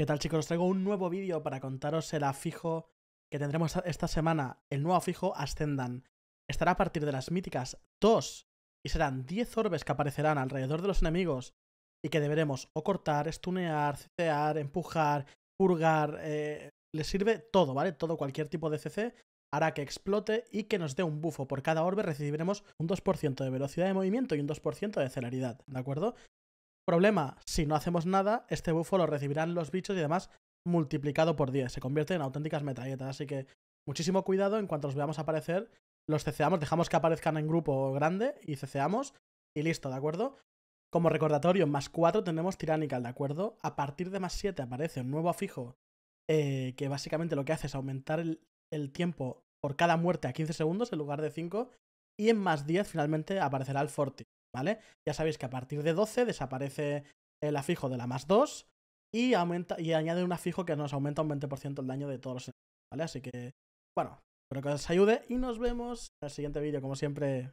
¿Qué tal chicos? Os traigo un nuevo vídeo para contaros el afijo que tendremos esta semana, el nuevo afijo Ascendan. Estará a partir de las míticas 2 y serán 10 orbes que aparecerán alrededor de los enemigos y que deberemos o cortar, estunear, cetear, empujar, purgar, eh, les sirve todo, ¿vale? Todo, cualquier tipo de CC hará que explote y que nos dé un bufo. Por cada orbe recibiremos un 2% de velocidad de movimiento y un 2% de celeridad, ¿de acuerdo? Problema, si no hacemos nada, este bufo lo recibirán los bichos y además multiplicado por 10. Se convierte en auténticas metralletas, así que muchísimo cuidado en cuanto los veamos aparecer. Los ceceamos, dejamos que aparezcan en grupo grande y ceceamos y listo, ¿de acuerdo? Como recordatorio, más 4 tenemos Tyrannical, ¿de acuerdo? A partir de más 7 aparece un nuevo afijo eh, que básicamente lo que hace es aumentar el, el, tiempo por cada muerte a 15 segundos en lugar de 5 y en más 10 finalmente aparecerá el Forti, ¿vale? Ya sabéis que a partir de 12 desaparece el afijo de la más 2 y, aumenta, y añade un afijo que nos aumenta un 20% el daño de todos los enemigos, ¿vale? Así que, bueno, espero que os ayude y nos vemos en el siguiente vídeo, como siempre.